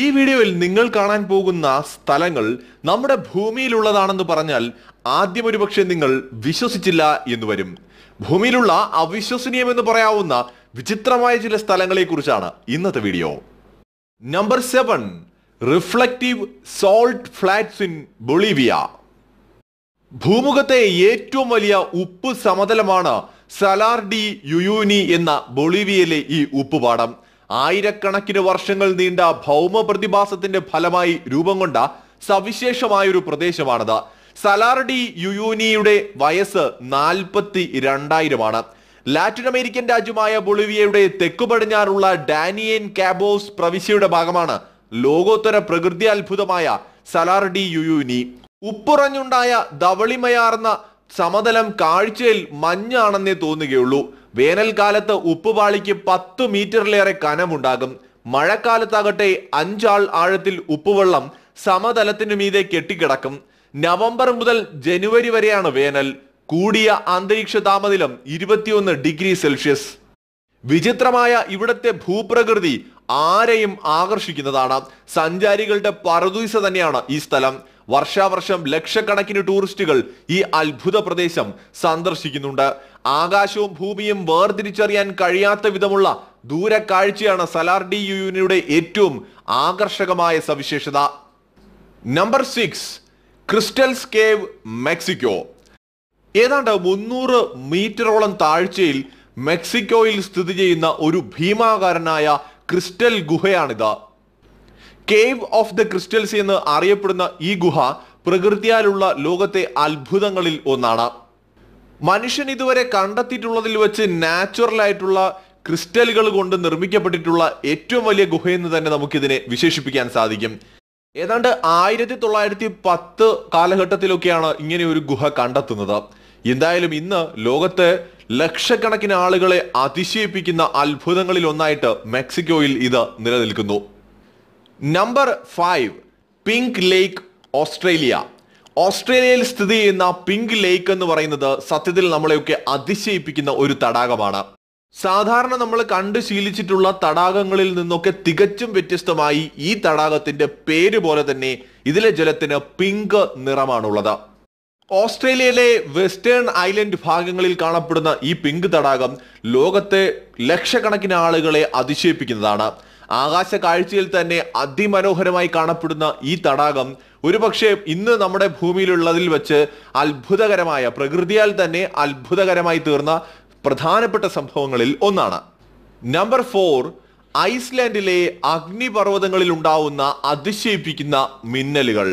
ഈ വീഡിയോയിൽ നിങ്ങൾ കാണാൻ പോകുന്ന സ്ഥലങ്ങൾ നമ്മുടെ ഭൂമിയിലുള്ളതാണെന്ന് പറഞ്ഞാൽ ആദ്യം ഒരുപക്ഷെ നിങ്ങൾ വിശ്വസിച്ചില്ല എന്ന് വരും ഭൂമിയിലുള്ള അവിശ്വസനീയം എന്ന് പറയാവുന്ന വിചിത്രമായ ചില സ്ഥലങ്ങളെക്കുറിച്ചാണ് ഇന്നത്തെ video number seven reflective salt flats in Bolivia ഭൂമുഖത്തെ ഏറ്റവും വലിയ ഉപ്പ് സമതലമാണ് സലാർ ഡി യുയൂനി എന്ന ബൊളീവിയയിലെ ഈ ഉപ്പുപാടം ആയിരക്കണക്കിന് വർഷങ്ങൾ നീണ്ട ഭൗമ പ്രതിഭാസത്തിന്റെ ഫലമായി രൂപം കൊണ്ട സവിശേഷമായൊരു പ്രദേശമാണത് സലാർഡി യുയൂനിയുടെ വയസ്സ് നാൽപ്പത്തി രണ്ടായിരമാണ് ലാറ്റിൻ അമേരിക്കൻ രാജ്യമായ ബൊളിവിയയുടെ തെക്കു പടിഞ്ഞാറുള്ള ഡാനിയൻ കാബോസ് പ്രവിശ്യയുടെ ഭാഗമാണ് ലോകോത്തര പ്രകൃതി അത്ഭുതമായ സലാർഡി യുയൂനി ഉപ്പുറഞ്ഞുണ്ടായ ധവളിമയാർന്ന സമതലം കാഴ്ചയിൽ മഞ്ഞാണെന്നേ തോന്നുകയുള്ളൂ വേനൽക്കാലത്ത് ഉപ്പുപാളിക്ക് പത്ത് മീറ്ററിലേറെ കനമുണ്ടാകും മഴക്കാലത്താകട്ടെ അഞ്ചാൾ ആഴത്തിൽ ഉപ്പുവെള്ളം സമതലത്തിനു മീതെ കെട്ടിക്കിടക്കും നവംബർ മുതൽ ജനുവരി വരെയാണ് വേനൽ കൂടിയ അന്തരീക്ഷ താപനിലം ഇരുപത്തിയൊന്ന് ഡിഗ്രി സെൽഷ്യസ് വിചിത്രമായ ഇവിടത്തെ ഭൂപ്രകൃതി ആരെയും ആകർഷിക്കുന്നതാണ് സഞ്ചാരികളുടെ പറുദൂസ തന്നെയാണ് ഈ സ്ഥലം വർഷാവർഷം ലക്ഷക്കണക്കിന് ടൂറിസ്റ്റുകൾ ഈ അത്ഭുത പ്രദേശം സന്ദർശിക്കുന്നുണ്ട് ആകാശവും ഭൂമിയും വേർതിരിച്ചറിയാൻ കഴിയാത്ത വിധമുള്ള ദൂരക്കാഴ്ചയാണ് സലാർ ഡി യുയുടെ ഏറ്റവും ആകർഷകമായ സവിശേഷത number six crystals cave Mexico ഏതാണ്ട് മുന്നൂറ് മീറ്ററോളം താഴ്ചയിൽ മെക്സിക്കോയിൽ സ്ഥിതി ചെയ്യുന്ന ഒരു ഭീമാകാരനായ ക്രിസ്റ്റൽ ഗുഹയാണിത് കേവ് ഓഫ് ദ ക്രിസ്റ്റൽസ് എന്ന് അറിയപ്പെടുന്ന ഈ ഗുഹ പ്രകൃതിയാലുള്ള ലോകത്തെ അത്ഭുതങ്ങളിൽ ഒന്നാണ് മനുഷ്യൻ ഇതുവരെ കണ്ടെത്തിയിട്ടുള്ളതിൽ വെച്ച് നാച്ചുറൽ ആയിട്ടുള്ള ക്രിസ്റ്റലുകൾ കൊണ്ട് നിർമ്മിക്കപ്പെട്ടിട്ടുള്ള ഏറ്റവും വലിയ ഗുഹയെന്ന് തന്നെ നമുക്കിതിനെ വിശേഷിപ്പിക്കാൻ സാധിക്കും ഏതാണ്ട് ആയിരത്തി തൊള്ളായിരത്തി പത്ത് കാലഘട്ടത്തിലൊക്കെയാണ് ഇങ്ങനെ ഒരു ഗുഹ കണ്ടെത്തുന്നത് എന്തായാലും ഇന്ന് ലോകത്തെ ലക്ഷക്കണക്കിന് ആളുകളെ അതിശയിപ്പിക്കുന്ന അത്ഭുതങ്ങളിൽ ഒന്നായിട്ട് മെക്സിക്കോയിൽ ഇത് നിലനിൽക്കുന്നു number five pink lake Australia ഓസ്ട്രേലിയയിൽ സ്ഥിതി ചെയ്യുന്ന പിങ്ക് ലേക്ക് എന്ന് പറയുന്നത് സത്യത്തിൽ നമ്മളെയൊക്കെ അതിശയിപ്പിക്കുന്ന ഒരു തടാകമാണ് സാധാരണ നമ്മൾ കണ്ടു ശീലിച്ചിട്ടുള്ള തടാകങ്ങളിൽ നിന്നൊക്കെ തികച്ചും വ്യത്യസ്തമായി ഈ തടാകത്തിന്റെ പേര് പോലെ തന്നെ ഇതിലെ ജലത്തിന് പിങ്ക് നിറമാണുള്ളത് ഓസ്ട്രേലിയയിലെ വെസ്റ്റേൺ ഐലൻഡ് ഭാഗങ്ങളിൽ കാണപ്പെടുന്ന ഈ പിങ്ക് തടാകം ലോകത്തെ ലക്ഷക്കണക്കിന് ആളുകളെ അതിശയിപ്പിക്കുന്നതാണ് ആകാശ കാഴ്ചയിൽ തന്നെ അതിമനോഹരമായി കാണപ്പെടുന്ന ഈ തടാകം ഒരുപക്ഷെ ഇന്ന് നമ്മുടെ ഭൂമിയിലുള്ളതിൽ വെച്ച് അത്ഭുതകരമായ പ്രകൃതിയാൽ തന്നെ അത്ഭുതകരമായി തീർന്ന പ്രധാനപ്പെട്ട സംഭവങ്ങളിൽ ഒന്നാണ് നമ്പർ ഫോർ ഐസ്ലാൻഡിലെ അഗ്നിപർവ്വതങ്ങളിൽ ഉണ്ടാവുന്ന അതിശയിപ്പിക്കുന്ന മിന്നലുകൾ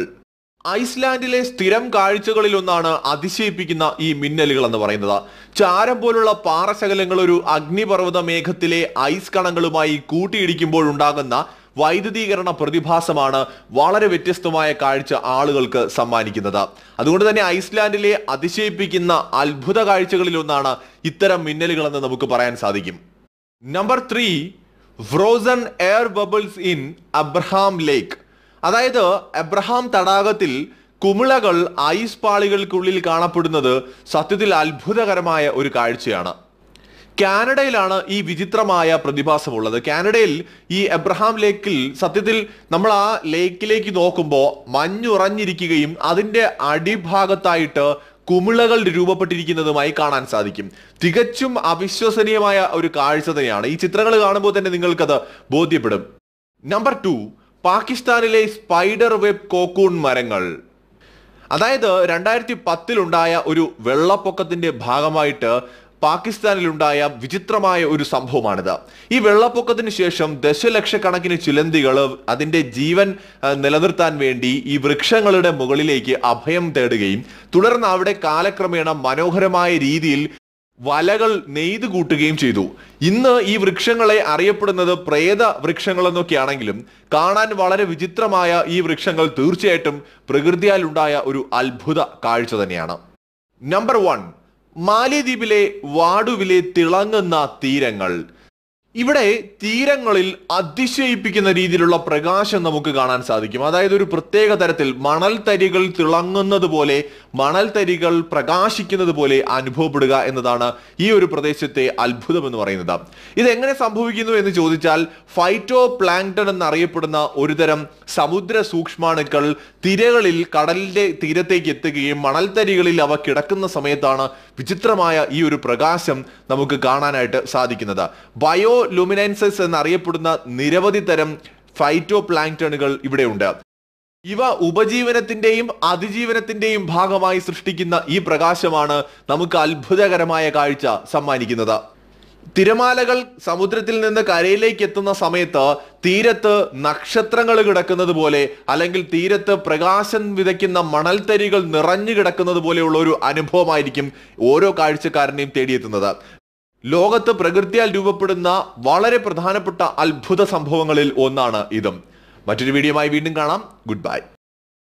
ഐസ്ലാൻഡിലെ സ്ഥിരം കാഴ്ചകളിലൊന്നാണ് അതിശയിപ്പിക്കുന്ന ഈ മിന്നലുകൾ എന്ന് പറയുന്നത് ചാരം പോലുള്ള പാറശകലങ്ങൾ ഒരു അഗ്നിപർവ്വത മേഘത്തിലെ ഐസ് കണങ്ങളുമായി കൂട്ടിയിടിക്കുമ്പോൾ ഉണ്ടാകുന്ന വൈദ്യുതീകരണ പ്രതിഭാസമാണ് വളരെ വ്യത്യസ്തമായ കാഴ്ച ആളുകൾക്ക് സമ്മാനിക്കുന്നത് അതുകൊണ്ട് തന്നെ ഐസ്ലാൻഡിലെ അതിശയിപ്പിക്കുന്ന അത്ഭുത കാഴ്ചകളിലൊന്നാണ് ഇത്തരം മിന്നലുകളെന്ന് നമുക്ക് പറയാൻ സാധിക്കും number three frozen air bubbles in Abraham lake അതായത് എബ്രഹാം തടാകത്തിൽ കുമിളകൾ ഐസ് പാളികൾക്കുള്ളിൽ കാണപ്പെടുന്നത് സത്യത്തിൽ അത്ഭുതകരമായ ഒരു കാഴ്ചയാണ് കാനഡയിലാണ് ഈ വിചിത്രമായ പ്രതിഭാസമുള്ളത് കാനഡയിൽ ഈ എബ്രഹാം ലേക്കിൽ സത്യത്തിൽ നമ്മൾ ആ ലേക്കിലേക്ക് നോക്കുമ്പോൾ മഞ്ഞുറഞ്ഞിരിക്കുകയും അതിൻ്റെ അടിഭാഗത്തായിട്ട് കുമിളകൾ രൂപപ്പെട്ടിരിക്കുന്നതുമായി കാണാൻ സാധിക്കും തികച്ചും അവിശ്വസനീയമായ ഒരു കാഴ്ച തന്നെയാണ് ഈ ചിത്രങ്ങൾ കാണുമ്പോൾ തന്നെ നിങ്ങൾക്കത് ബോധ്യപ്പെടും നമ്പർ ടു പാകിസ്ഥാനിലെ സ്പൈഡർ വെബ് കോക്കൂൺ മരങ്ങൾ അതായത് രണ്ടായിരത്തി പത്തിലുണ്ടായ ഒരു വെള്ളപ്പൊക്കത്തിന്റെ ഭാഗമായിട്ട് പാകിസ്ഥാനിലുണ്ടായ വിചിത്രമായ ഒരു സംഭവമാണിത് ഈ വെള്ളപ്പൊക്കത്തിന് ശേഷം ദശലക്ഷക്കണക്കിന് ചിലന്തികൾ അതിൻ്റെ ജീവൻ നിലനിർത്താൻ വേണ്ടി ഈ വൃക്ഷങ്ങളുടെ മുകളിലേക്ക് അഭയം തേടുകയും തുടർന്ന് അവിടെ കാലക്രമേണ മനോഹരമായ രീതിയിൽ വലകൾ നെയ്ത് കൂട്ടുകയും ചെയ്തു ഇന്ന് ഈ വൃക്ഷങ്ങളെ അറിയപ്പെടുന്നത് പ്രേത വൃക്ഷങ്ങളെന്നൊക്കെയാണെങ്കിലും കാണാൻ വളരെ വിചിത്രമായ ഈ വൃക്ഷങ്ങൾ തീർച്ചയായിട്ടും പ്രകൃതിയാൽ ഉണ്ടായ ഒരു അത്ഭുത കാഴ്ച തന്നെയാണ് നമ്പർ വൺ മാലിദ്വീപിലെ വാടുവിലെ തിളങ്ങുന്ന തീരങ്ങൾ ഇവിടെ തീരങ്ങളിൽ അതിശയിപ്പിക്കുന്ന രീതിയിലുള്ള പ്രകാശം നമുക്ക് കാണാൻ സാധിക്കും അതായത് ഒരു പ്രത്യേക തരത്തിൽ മണൽ തരികൾ തിളങ്ങുന്നത് പോലെ മണൽ തരികൾ പ്രകാശിക്കുന്നത് പോലെ അനുഭവപ്പെടുക എന്നതാണ് ഈ ഒരു പ്രദേശത്തെ അത്ഭുതം എന്ന് പറയുന്നത് ഇതെങ്ങനെ സംഭവിക്കുന്നു എന്ന് ചോദിച്ചാൽ ഫൈറ്റോ പ്ലാങ്ടൺ എന്നറിയപ്പെടുന്ന ഒരുതരം സമുദ്ര സൂക്ഷ്മാണുക്കൾ തിരകളിൽ കടലിന്റെ തീരത്തേക്ക് എത്തുകയും മണൽ തരികളിൽ അവ കിടക്കുന്ന സമയത്താണ് വിചിത്രമായ ഈ ഒരു പ്രകാശം നമുക്ക് കാണാനായിട്ട് സാധിക്കുന്നത് ബയോ ലുമിനൻസസ് എന്നറിയപ്പെടുന്ന നിരവധി തരം ഫൈറ്റോ പ്ലാങ്ടണുകൾ ഇവിടെയുണ്ട് ഇവ ഉപജീവനത്തിന്റെയും അതിജീവനത്തിന്റെയും ഭാഗമായി സൃഷ്ടിക്കുന്ന ഈ പ്രകാശമാണ് നമുക്ക് അത്ഭുതകരമായ കാഴ്ച സമ്മാനിക്കുന്നത് തിരമാലകൾ സമുദ്രത്തിൽ നിന്ന് കരയിലേക്ക് എത്തുന്ന സമയത്ത് തീരത്ത് നക്ഷത്രങ്ങൾ കിടക്കുന്നത് പോലെ അല്ലെങ്കിൽ തീരത്ത് പ്രകാശം വിതയ്ക്കുന്ന മണൽത്തരികൾ നിറഞ്ഞു കിടക്കുന്നത് പോലെയുള്ള ഒരു അനുഭവമായിരിക്കും ഓരോ കാഴ്ചക്കാരനെയും തേടിയെത്തുന്നത് ലോകത്ത് പ്രകൃതിയാൽ രൂപപ്പെടുന്ന വളരെ പ്രധാനപ്പെട്ട അത്ഭുത സംഭവങ്ങളിൽ ഒന്നാണ് ഇതും മറ്റൊരു വീഡിയോയുമായി വീണ്ടും കാണാം ഗുഡ് ബൈ